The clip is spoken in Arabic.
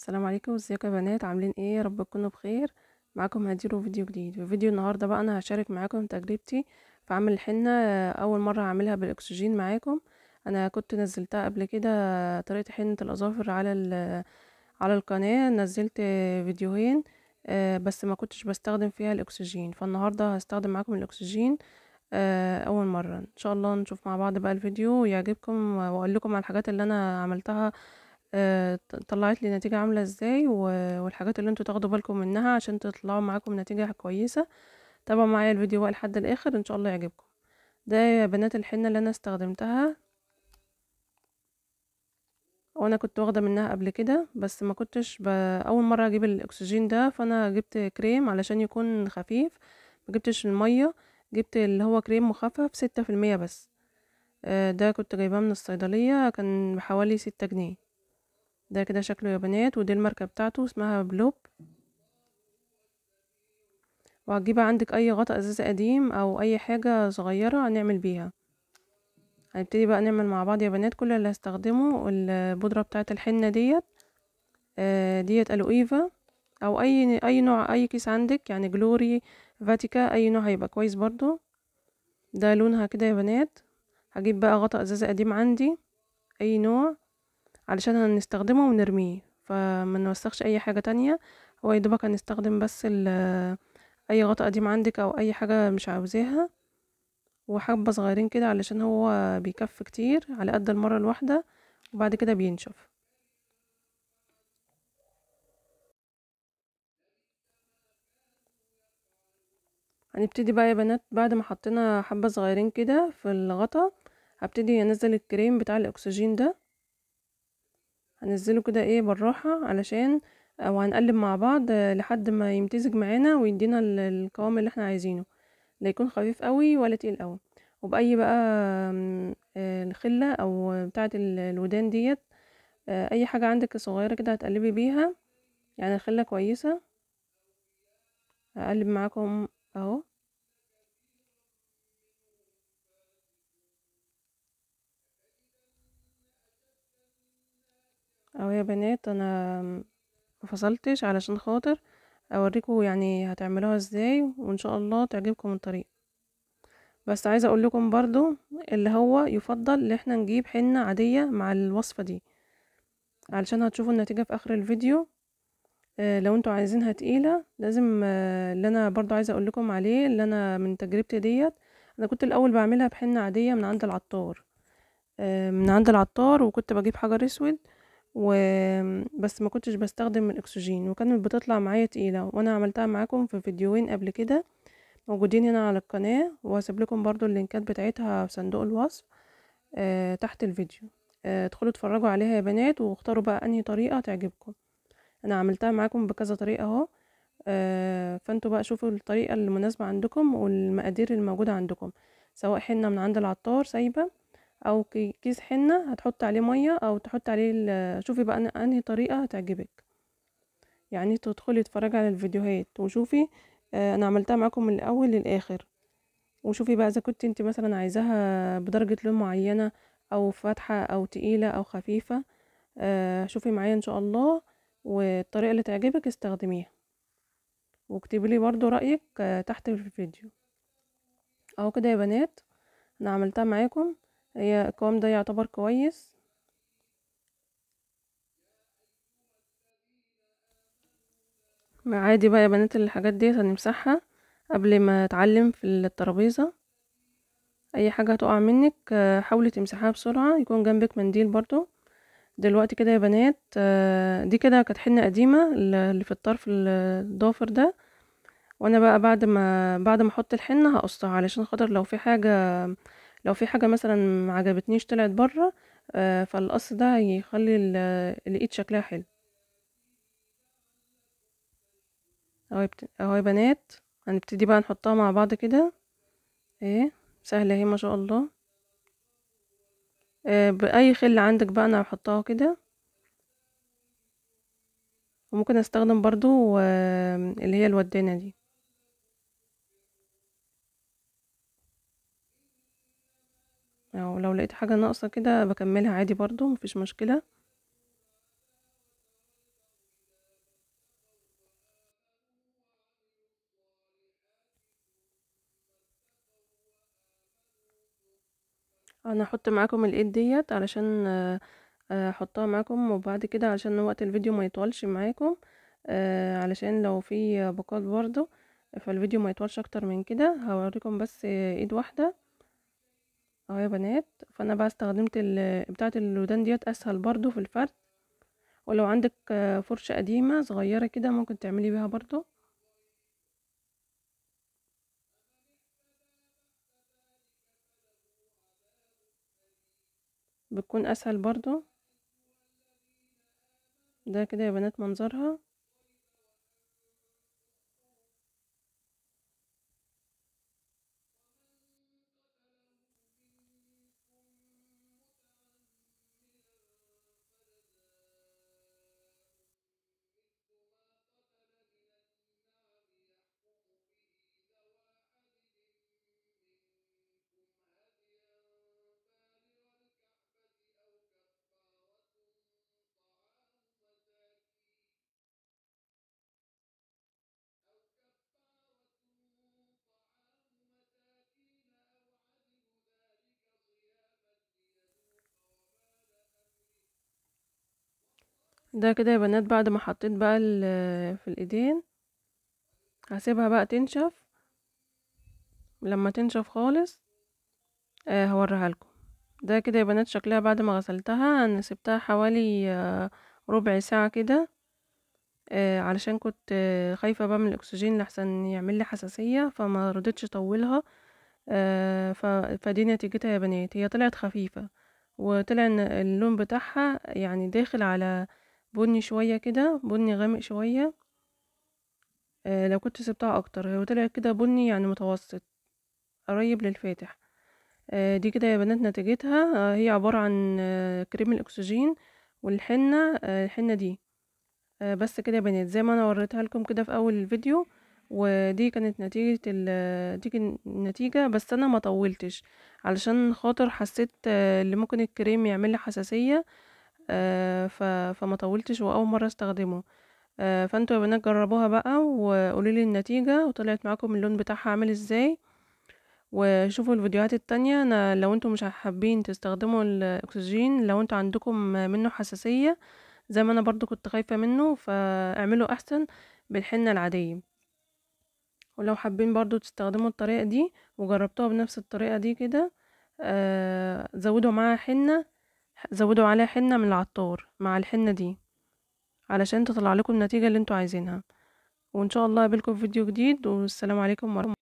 السلام عليكم ازيكم يا بنات عاملين ايه يا رب تكونوا بخير معاكم هديرو فيديو جديد في فيديو النهارده بقى انا هشارك معاكم تجربتي في عمل الحنه آه، اول مره هعملها بالاكسجين معاكم انا كنت نزلتها قبل كده طريقه حنه الاظافر على آه، على القناه نزلت فيديوهين آه، بس ما كنتش بستخدم فيها الاكسجين فالنهارده هستخدم معاكم الاكسجين اول مره ان شاء الله نشوف مع بعض بقى الفيديو يعجبكم واقول لكم على الحاجات اللي انا عملتها آه، طلعت لي نتيجة عاملة ازاي والحاجات اللي انتوا تاخدوا بالكم منها عشان تطلعوا معاكم نتيجة كويسة تابعوا معايا الفيديو بقى لحد الاخر ان شاء الله يعجبكم ده يا بنات الحنة اللي انا استخدمتها وانا كنت واخدة منها قبل كده بس ما كنتش ب... اول مرة اجيب الاكسجين ده فانا جبت كريم علشان يكون خفيف ما جبتش المية جبت اللي هو كريم مخفف ستة في المية بس آه، ده كنت جايباه من الصيدلية كان بحوالي ستة جنيه ده كده شكله يا بنات ودي الماركة بتاعته اسمها بلوب وهتجيبها عندك اي غطا ازاز قديم او اي حاجة صغيرة هنعمل بيها هنبتدي بقى نعمل مع بعض يا بنات كل اللي هستخدمه البودرة بتاعة الحنة ديت آه، ديت الويفا او اي اي نوع اي كيس عندك يعني جلوري فاتيكا اي نوع هيبقى كويس برضو ده لونها كده يا بنات هجيب بقى غطا ازازة قديم عندي اي نوع علشان هنستخدمه ونرميه فما نوسخش اي حاجة تانية هو يدوبك هنستخدم بس اي غطا قديم عندك او اي حاجة مش عاوزاها وحبة صغيرين كده علشان هو بيكف كتير على قد المرة الواحدة وبعد كده بينشف هنبتدي بقى يا بنات بعد ما حطينا حبة صغيرين كده في الغطا هبتدي انزل الكريم بتاع الاكسجين ده هنزله كده ايه بالراحة علشان او آه، هنقلب مع بعض آه، لحد ما يمتزج معانا ويدينا القوام اللي احنا عايزينه لا يكون خفيف قوي ولا تقيل قوي وبأي بقى آه، الخلة او بتاعة الودان ديت اي حاجة عندك صغيرة كده هتقلبي بيها يعني الخلة كويسة هقلب معاكم اهو اهو يا بنات انا مفصلتش علشان خاطر اوريكم يعني هتعملوها ازاي وان شاء الله تعجبكم الطريقه بس عايزه اقول لكم برضو اللي هو يفضل ان احنا نجيب حنه عاديه مع الوصفه دي علشان هتشوفوا النتيجه في اخر الفيديو آه لو انتوا عايزينها تقيله لازم آه اللي انا برضو عايزه اقول لكم عليه اللي انا من تجربتي ديت انا كنت الاول بعملها بحنه عاديه من عند العطار آه من عند العطار وكنت بجيب حجر اسود وبس ما كنتش بستخدم الاكسجين وكانت بتطلع معايا تقيلة وانا عملتها معاكم في فيديوين قبل كده موجودين هنا على القناة وهسيب لكم برضو اللينكات بتاعتها في صندوق الوصف آه تحت الفيديو آه اتفرجوا عليها يا بنات واختاروا بقى انهي طريقة تعجبكم انا عملتها معاكم بكذا طريقة اهو آه فانتوا بقى شوفوا الطريقة المناسبة عندكم والمقادير الموجودة عندكم سواء حنة من عند العطار سايبة او كيس حنة هتحط عليه مية او تحط عليه شوفي بقى انهي طريقة هتعجبك يعني تدخلي تتفرجي على الفيديوهات وشوفي آه، انا عملتها معاكم من الاول للاخر وشوفي بقى اذا كنت انت مثلا عايزاها بدرجة لون معينة او فاتحة او تقيلة او خفيفة آه، شوفي معايا ان شاء الله والطريقة اللي تعجبك استخدميها واكتبي لي برضو رأيك آه، تحت في الفيديو اهو كده يا بنات انا عملتها معاكم هي القوام ده يعتبر كويس عادي بقى يا بنات الحاجات دي هنمسحها قبل ما اتعلم في الترابيزة اي حاجة هتقع منك آه، حاولي تمسحها بسرعة يكون جنبك منديل برضو دلوقتي كده يا بنات آه، دي كده كانت حنة قديمة اللي في الطرف الضافر ده وانا بقى بعد ما بعد ما احط الحنة هقصها علشان خاطر لو في حاجة لو في حاجة مثلا ما عجبتنيش طلعت بره آه، فالقص ده هيخلي الايد شكلها حلو اهو اهو بنات هنبتدي بقى نحطها مع بعض كده ايه سهله اهي ما شاء الله آه، باي خل عندك بقى انا هحطها كده وممكن استخدم برضو اللي هي الودانه دي او لو لقيت حاجة ناقصة كده بكملها عادي برضو مفيش مشكلة انا هحط معاكم الايد ديت علشان آه، آه، احطها معاكم وبعد كده علشان وقت الفيديو ما يطولش معاكم آه، علشان لو في باقات برضو فالفيديو ما يطولش اكتر من كده هوريكم بس ايد واحده اهو يا بنات فانا بقى استخدمت بتاعه الودان ديت اسهل برضو في الفرد ولو عندك فرشة قديمة صغيرة كده ممكن تعملي بيها برضو بتكون اسهل برضو ده كده يا بنات منظرها ده كده يا بنات بعد ما حطيت بقى في الايدين هسيبها بقى تنشف لما تنشف خالص آه هوريها لكم ده كده يا بنات شكلها بعد ما غسلتها انا سبتها حوالي آه ربع ساعه كده آه علشان كنت آه خايفه بقى من الاكسجين لحسن يعمل لي حساسيه فما رضيتش اطولها آه فدي نتيجتها يا بنات هي طلعت خفيفه وطلع اللون بتاعها يعني داخل على بني شوية كده بني غامق شوية آه لو كنت سبتها اكتر هو طلع كده بني يعني متوسط قريب للفاتح آه دي كده يا بنات نتيجتها آه هي عبارة عن آه كريم الاكسجين والحنة آه الحنة دي آه بس كده يا بنات زي ما انا وريتها لكم كده في اول الفيديو ودي كانت نتيجة ال دي كانت النتيجة بس أنا ما طولتش علشان خاطر حسيت آه، اللي ممكن الكريم يعمل لي حساسية آه، فما طولتش واول مره استخدمه آه، فانتوا يا بنات جربوها بقى وقولوا لي النتيجه وطلعت معاكم اللون بتاعها عامل ازاي وشوفوا الفيديوهات التانية أنا لو انتم مش حابين تستخدموا الأكسجين لو انتم عندكم منه حساسية زي ما أنا برضو كنت خايفة منه فاعملوا أحسن بالحنة العادية ولو حابين برضو تستخدموا الطريقة دي وجربتوها بنفس الطريقة دي كده آه، زودوا معاها حنة زودوا عليها حنة من العطار مع الحنة دي علشان تطلع لكم النتيجة اللي انتوا عايزينها وان شاء الله اقابلكم في فيديو جديد والسلام عليكم ورحمة